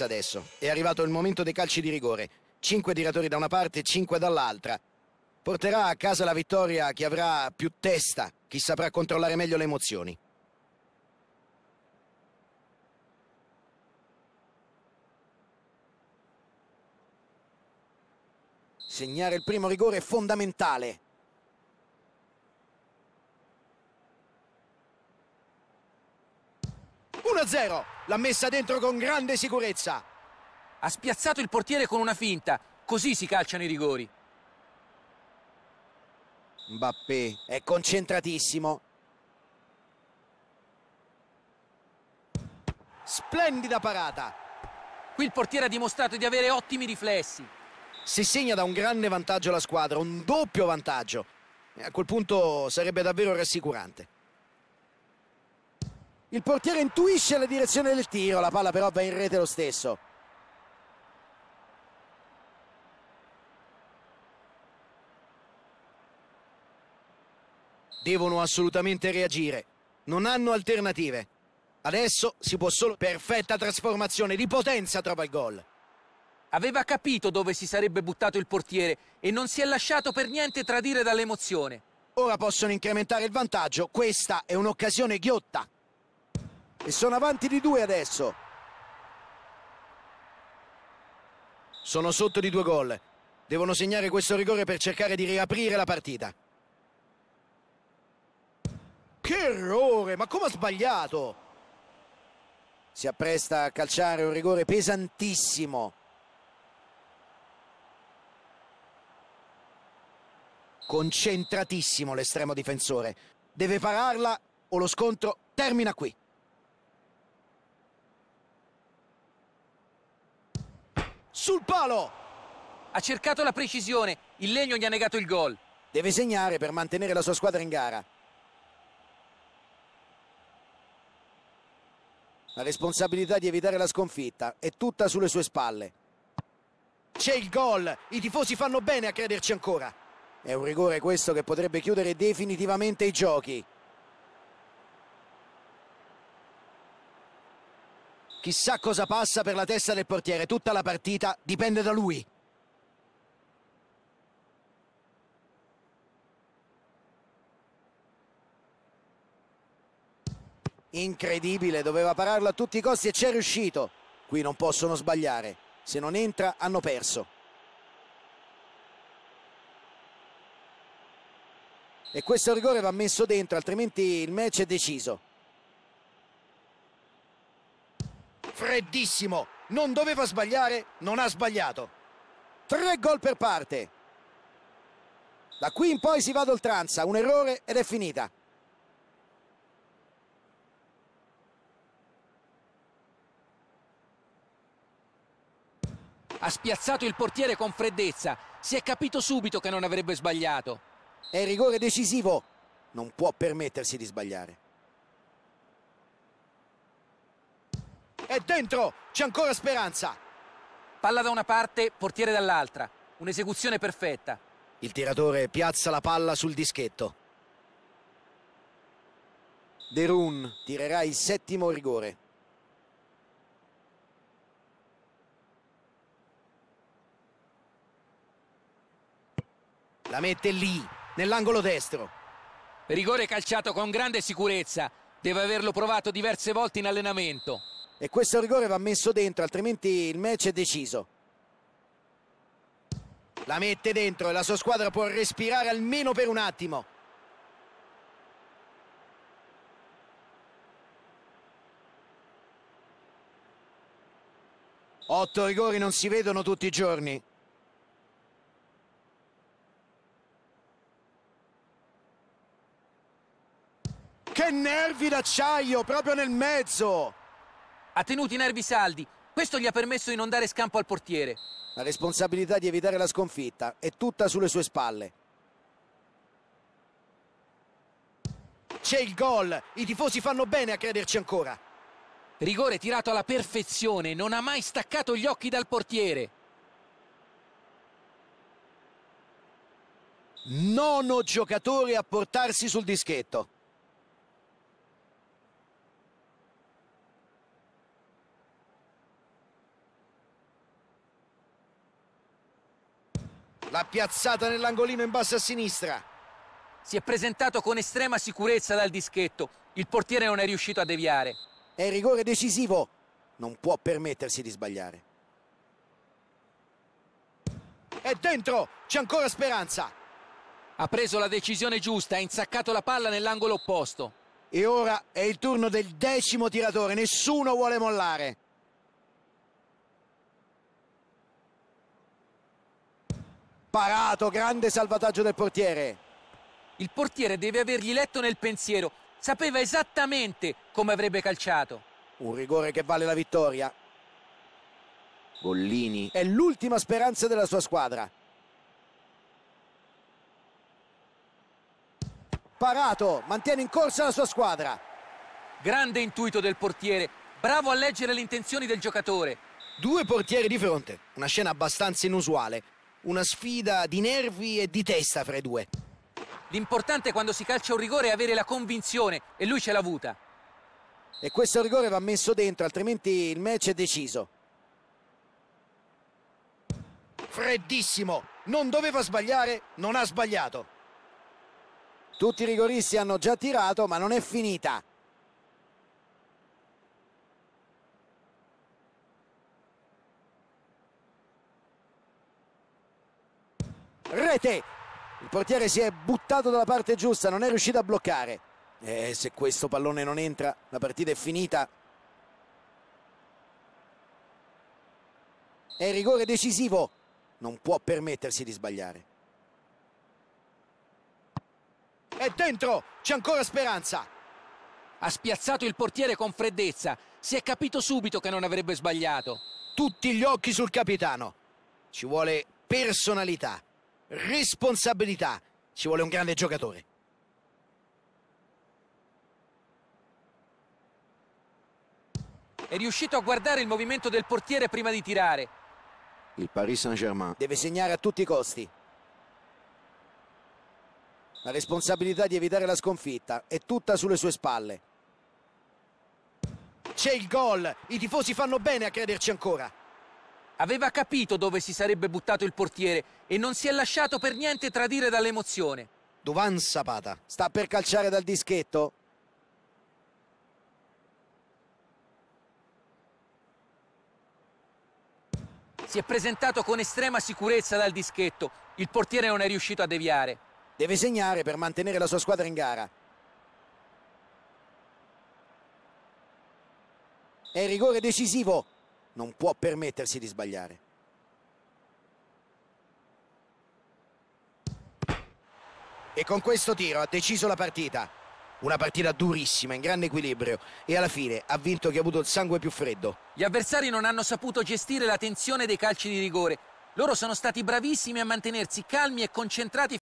interessa adesso. È arrivato il momento dei calci di rigore. Cinque tiratori da una parte e cinque dall'altra. Porterà a casa la vittoria chi avrà più testa, chi saprà controllare meglio le emozioni. Segnare il primo rigore è fondamentale. 0. L'ha messa dentro con grande sicurezza. Ha spiazzato il portiere con una finta. Così si calciano i rigori. Mbappé è concentratissimo. Splendida parata. Qui il portiere ha dimostrato di avere ottimi riflessi. Si segna da un grande vantaggio alla squadra, un doppio vantaggio. e A quel punto sarebbe davvero rassicurante. Il portiere intuisce la direzione del tiro, la palla però va in rete lo stesso. Devono assolutamente reagire. Non hanno alternative. Adesso si può solo... Perfetta trasformazione di potenza trova il gol. Aveva capito dove si sarebbe buttato il portiere e non si è lasciato per niente tradire dall'emozione. Ora possono incrementare il vantaggio. Questa è un'occasione ghiotta e sono avanti di due adesso. Sono sotto di due gol. Devono segnare questo rigore per cercare di riaprire la partita. Che errore! Ma come ha sbagliato? Si appresta a calciare un rigore pesantissimo. Concentratissimo l'estremo difensore. Deve pararla o lo scontro termina qui. sul palo! Ha cercato la precisione, il legno gli ha negato il gol. Deve segnare per mantenere la sua squadra in gara. La responsabilità di evitare la sconfitta è tutta sulle sue spalle. C'è il gol! I tifosi fanno bene a crederci ancora. È un rigore questo che potrebbe chiudere definitivamente i giochi. Chissà cosa passa per la testa del portiere, tutta la partita dipende da lui. Incredibile, doveva pararlo a tutti i costi e c'è riuscito. Qui non possono sbagliare, se non entra hanno perso. E questo rigore va messo dentro, altrimenti il match è deciso. freddissimo, non doveva sbagliare, non ha sbagliato. Tre gol per parte. Da qui in poi si va ad oltranza, un errore ed è finita. Ha spiazzato il portiere con freddezza, si è capito subito che non avrebbe sbagliato. È rigore decisivo, non può permettersi di sbagliare. è dentro, c'è ancora speranza. Palla da una parte, portiere dall'altra. Un'esecuzione perfetta. Il tiratore piazza la palla sul dischetto. Derun tirerà il settimo rigore. La mette lì, nell'angolo destro. Rigore calciato con grande sicurezza. Deve averlo provato diverse volte in allenamento e questo rigore va messo dentro altrimenti il match è deciso la mette dentro e la sua squadra può respirare almeno per un attimo otto rigori non si vedono tutti i giorni che nervi d'acciaio proprio nel mezzo ha tenuto i nervi saldi. Questo gli ha permesso di non dare scampo al portiere. La responsabilità di evitare la sconfitta è tutta sulle sue spalle. C'è il gol! I tifosi fanno bene a crederci ancora. Rigore tirato alla perfezione, non ha mai staccato gli occhi dal portiere. Nono giocatore a portarsi sul dischetto. L'ha piazzata nell'angolino in basso a sinistra. Si è presentato con estrema sicurezza dal dischetto. Il portiere non è riuscito a deviare. È rigore decisivo. Non può permettersi di sbagliare. È dentro! C'è ancora speranza. Ha preso la decisione giusta, ha insaccato la palla nell'angolo opposto. E ora è il turno del decimo tiratore. Nessuno vuole mollare. Parato, grande salvataggio del portiere. Il portiere deve avergli letto nel pensiero. Sapeva esattamente come avrebbe calciato. Un rigore che vale la vittoria. Bollini. È l'ultima speranza della sua squadra. Parato, mantiene in corsa la sua squadra. Grande intuito del portiere, bravo a leggere le intenzioni del giocatore. Due portieri di fronte, una scena abbastanza inusuale una sfida di nervi e di testa fra i due. L'importante quando si calcia un rigore è avere la convinzione e lui ce l'ha avuta. E questo rigore va messo dentro, altrimenti il match è deciso. Freddissimo, non doveva sbagliare, non ha sbagliato. Tutti i rigoristi hanno già tirato, ma non è finita. rete! Il portiere si è buttato dalla parte giusta, non è riuscito a bloccare. E se questo pallone non entra, la partita è finita. È rigore decisivo, non può permettersi di sbagliare. È dentro, c'è ancora speranza. Ha spiazzato il portiere con freddezza, si è capito subito che non avrebbe sbagliato. Tutti gli occhi sul capitano. Ci vuole personalità responsabilità. Ci vuole un grande giocatore. È riuscito a guardare il movimento del portiere prima di tirare. Il Paris Saint-Germain deve segnare a tutti i costi. La responsabilità di evitare la sconfitta è tutta sulle sue spalle. C'è il gol, i tifosi fanno bene a crederci ancora. Aveva capito dove si sarebbe buttato il portiere e non si è lasciato per niente tradire dall'emozione. Duvan Sapata sta per calciare dal dischetto. Si è presentato con estrema sicurezza dal dischetto. Il portiere non è riuscito a deviare. Deve segnare per mantenere la sua squadra in gara. È rigore decisivo non può permettersi di sbagliare. E con questo tiro ha deciso la partita. Una partita durissima, in grande equilibrio e alla fine ha vinto chi ha avuto il sangue più freddo. Gli avversari non hanno saputo gestire la tensione dei calci di rigore. Loro sono stati bravissimi a mantenersi calmi e concentrati